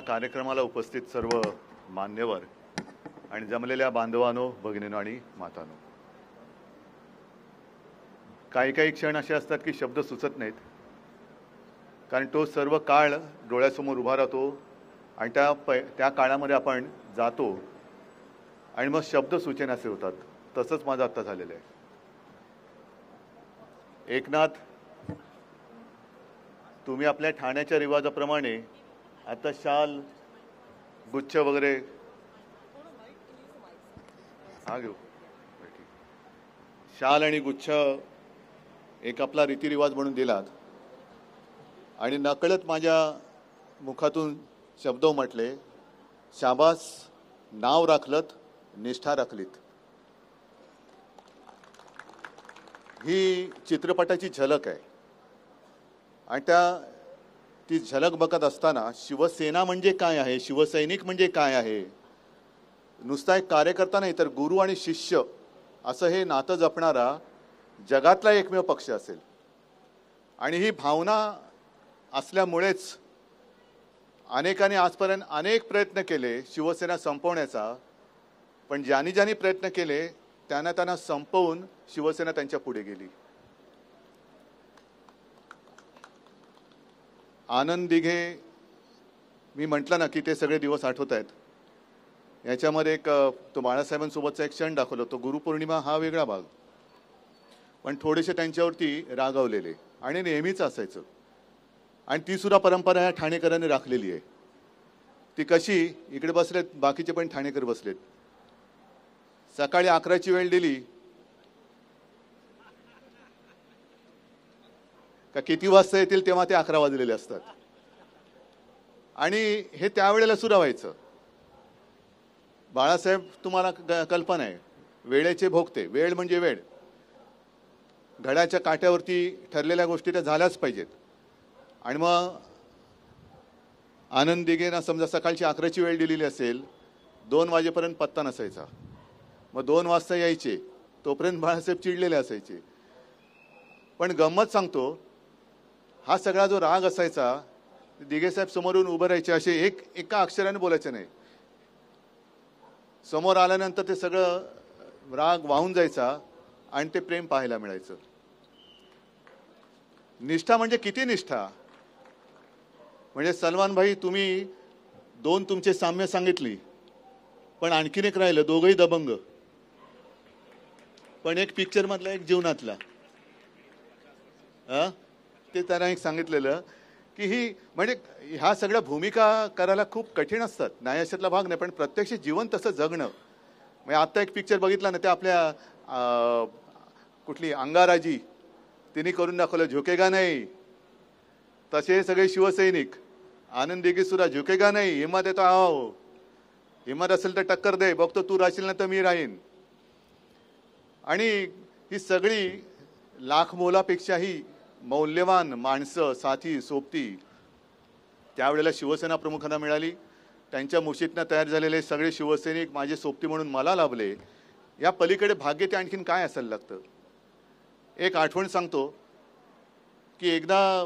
या कार्यक्रमाला उपस्थित सर्व मान्यवर आणि जमलेल्या बांधवानो भगिनीनो आणि मातानो काही काही क्षण असे असतात की शब्द सुचत नाहीत कारण तो सर्व काळ डोळ्यासमोर उभा राहतो आणि त्या प त्या काळामध्ये आपण जातो आणि मग शब्द असे होतात तसंच माझं आत्ता झालेलं आहे एकनाथ तुम्ही आपल्या ठाण्याच्या रिवाजाप्रमाणे आता शाल गुच्छ वगैरे हा घेऊ शाल आणि गुच्छ एक आपला रीतिरिवाज म्हणून दिलात आणि नकळत माझ्या मुखातून शब्द म्हटले शाबास नाव राखलत निष्ठा राखलीत ही चित्रपटाची झलक आहे आणि त्या ती झलक बघत असताना शिवसेना म्हणजे काय आहे शिवसैनिक म्हणजे काय आहे नुसता एक कार्यकर्ता नाही तर गुरु आणि शिष्य असं हे नातं जपणारा जगातला एकमेव पक्ष असेल आणि ही भावना असल्यामुळेच अनेकांनी आजपर्यंत अनेक प्रयत्न केले शिवसेना संपवण्याचा पण ज्यांनी ज्यांनी प्रयत्न केले त्यांना त्यांना संपवून शिवसेना त्यांच्या पुढे गेली आनंद दिघे मी म्हटलं ना की ते सगळे दिवस आठवत आहेत याच्यामध्ये एक तो बाळासाहेबांसोबतचा एक क्षण दाखवला तो गुरुपौर्णिमा हा वेगळा भाग पण थोडेसे त्यांच्यावरती रागावलेले आणि नेहमीच असायचं आणि ती सुद्धा परंपरा ह्या ठाणेकरांनी राखलेली आहे ती कशी इकडे बसलेत बाकीचे पण ठाणेकर बसलेत सकाळी अकराची वेळ दिली का किती वाजता येतील तेव्हा ते अकरा वाजलेले असतात आणि हे त्यावेळेला सुरू व्हायचं बाळासाहेब तुम्हाला कल्पना आहे वेळेचे भोगते वेळ म्हणजे वेळ घड्याच्या काट्यावरती ठरलेल्या गोष्टी त्या झाल्याच पाहिजेत आणि मग आनंद दिघेना समजा सकाळची अकराची वेळ दिलेली असेल दोन वाजेपर्यंत पत्ता नसायचा मग दोन वाजता यायचे तोपर्यंत बाळासाहेब चिडलेले असायचे पण गंमत सांगतो हा सगळा जो राग असायचा दिघेसाहेब समोर येऊन उभं राहायचे असे एक एका अक्षराने बोलायचे नाही समोर आल्यानंतर ते सगळं राग वाहून जायचा आणि ते प्रेम पाहायला मिळायचं निष्ठा म्हणजे किती निष्ठा म्हणजे सलमान भाई तुम्ही दोन तुमचे साम्य सांगितली पण आणखीन एक राहिलं दोघही दबंग पण एक पिक्चरमधला एक जीवनातला ते त्यांना एक सांगितलेलं की ही म्हणजे ह्या सगळ्या भूमिका करायला खूप कठीण असतात नाही भाग नाही पण प्रत्यक्ष जीवन तसं जगणं म्हणजे आत्ता एक पिक्चर बघितला ना ते आपल्या कुठली अंगाराजी तिने करून दाखवलं झुकेगा नाही तसे सगळे शिवसैनिक आनंद सुद्धा झुकेगा नाही हिंमत येतो आहो हिम्मत असेल तर टक्कर दे बघतो तू राहशील ना तर मी राहीन आणि ही सगळी लाख मोलापेक्षाही मौल्यवान माणसं साथी सोबती त्यावेळेला शिवसेना प्रमुखांना मिळाली त्यांच्या मुशीतनं तयार झालेले सगळे शिवसैनिक माझे सोबती म्हणून मला लाभले या पलीकडे भाग्य ते आणखीन काय असायला लागतं एक आठवण सांगतो की एकदा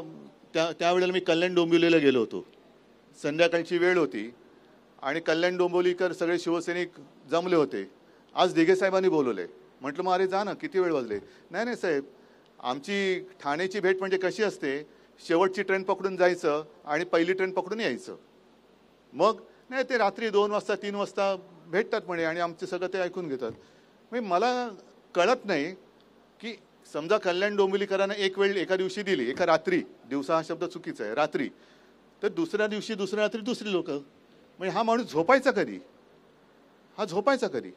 त्या त्यावेळेला मी कल्याण डोंबिवलीला गेलो होतो संध्याकाळची वेळ होती आणि कल्याण डोंबिवलीकर सगळे शिवसैनिक जमले होते आज दिघे साहेबांनी बोलवले म्हटलं मग अरे जा ना किती वेळ वाजले नाही नाही साहेब आमची ठाण्याची भेट म्हणजे कशी असते शेवटची ट्रेन पकडून जायचं आणि पहिली ट्रेन पकडून यायचं मग नाही ते रात्री दोन वाजता तीन वाजता भेटतात म्हणे आणि आमचे सगळं ते ऐकून घेतात म्हणजे मला कळत नाही की समजा कल्याण डोंबिवलीकरांना एक वेळ एका दिवशी दिली एका रात्री दिवसा हा शब्द चुकीचा आहे रात्री तर दुसऱ्या दिवशी दुसऱ्या रात्री दुसरी लोक म्हणजे हा माणूस झोपायचा कधी हा झोपायचा कधी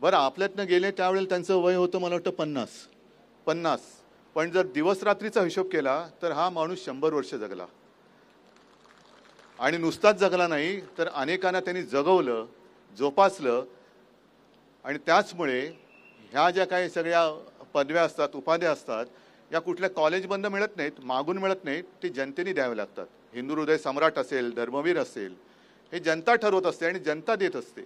बरं आपल्यातनं गेले त्यावेळेला त्यांचं वय होतं मला वाटतं पन्नास पन्नास पण जर दिवसरात्रीचा हिशोब केला तर हा माणूस शंभर वर्ष जगला आणि नुसताच जगला नाही तर अनेकांना त्यांनी जगवलं जोपासलं आणि त्याचमुळे ह्या ज्या काही सगळ्या पदव्या असतात उपाध्या असतात या कुठल्या बंद मिळत नाहीत मागून मिळत नाहीत ते जनतेने द्यावे लागतात हिंदू हृदय सम्राट असेल धर्मवीर असेल हे जनता ठरवत असते आणि जनता देत असते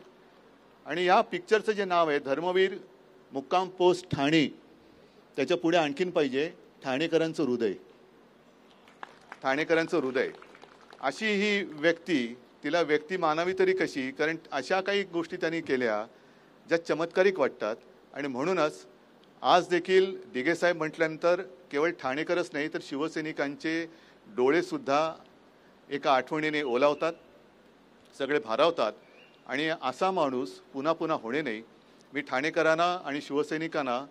आणि या पिक्चरचं जे नाव आहे धर्मवीर मुक्काम पोस्ट ठाणे त्याच्या पुढे आणखीन पाहिजे ठाणेकरांचं हृदय ठाणेकरांचं हृदय अशी ही व्यक्ती तिला व्यक्ती मानावी तरी कशी कारण अशा काही गोष्टी त्यांनी केल्या ज्या चमत्कारिक वाटतात आणि म्हणूनच आज देखील दिगेसाहेब म्हटल्यानंतर केवळ ठाणेकरच नाही तर शिवसैनिकांचे डोळेसुद्धा एका आठवणीने ओलावतात सगळे भारावतात आणि असा माणूस पुन्हा पुन्हा होणे नाही मी ठाणेकरांना आणि शिवसैनिकांना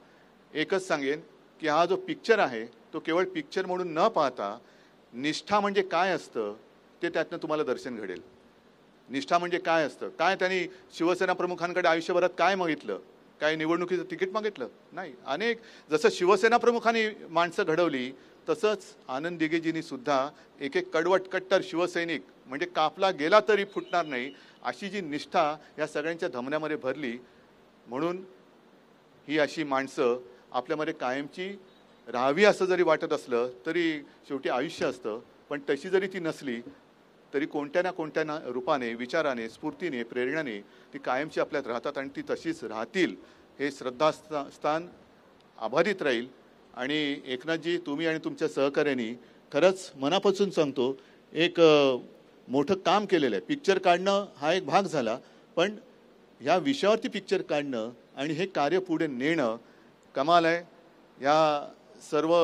एकच सांगेन की हा जो पिक्चर आहे तो केवळ पिक्चर म्हणून न पाहता निष्ठा म्हणजे काय असतं ते त्यातनं तुम्हाला दर्शन घडेल निष्ठा म्हणजे काय असतं काय त्यांनी शिवसेना प्रमुखांकडे आयुष्यभरात काय मागितलं काय निवडणुकीचं तिकीट मागितलं नाही अनेक जसं शिवसेना प्रमुखांनी माणसं घडवली तसंच आनंद दिगेजींनी सुद्धा एक एक कडवट कट्टर शिवसैनिक म्हणजे कापला गेला तरी फुटणार नाही अशी जी निष्ठा या सगळ्यांच्या धमन्यामध्ये भरली म्हणून ही अशी माणसं आपल्यामध्ये कायमची राहावी असं जरी वाटत असलं तरी शेवटी आयुष्य असतं पण तशी जरी ती नसली तरी कोणत्या ना कोणत्या ना रूपाने विचाराने स्फूर्तीने प्रेरणाने ती कायमची आपल्यात राहतात आणि ती तशीच राहतील हे श्रद्धास्था स्थान आभारित राहील आणि एकनाथजी तुम्ही आणि तुमच्या सहकाऱ्यांनी खरंच मनापासून सांगतो एक मोठं काम केलेलं आहे पिक्चर काढणं हा एक भाग झाला पण ह्या विषयावरती पिक्चर काढणं आणि हे कार्य पुढे नेणं कमाल आहे या सर्व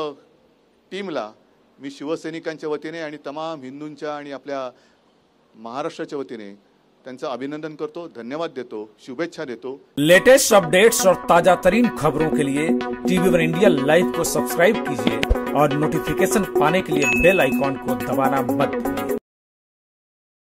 टीमला मी शिवसैनिकांच्या वतीने आणि तमाम हिंदूंच्या आणि आपल्या महाराष्ट्राच्या वतीने त्यांचं अभिनंदन करतो धन्यवाद देतो शुभेच्छा देतो लेटेस्ट अपडेट्स और ताजा तरीन खबरों के लिए टीवी वन इंडिया लाइव को सब्सक्राइब कीजिए और नोटिफिकेशन पाने के लिए बेल आइकॉन को दबाना मत भूलिए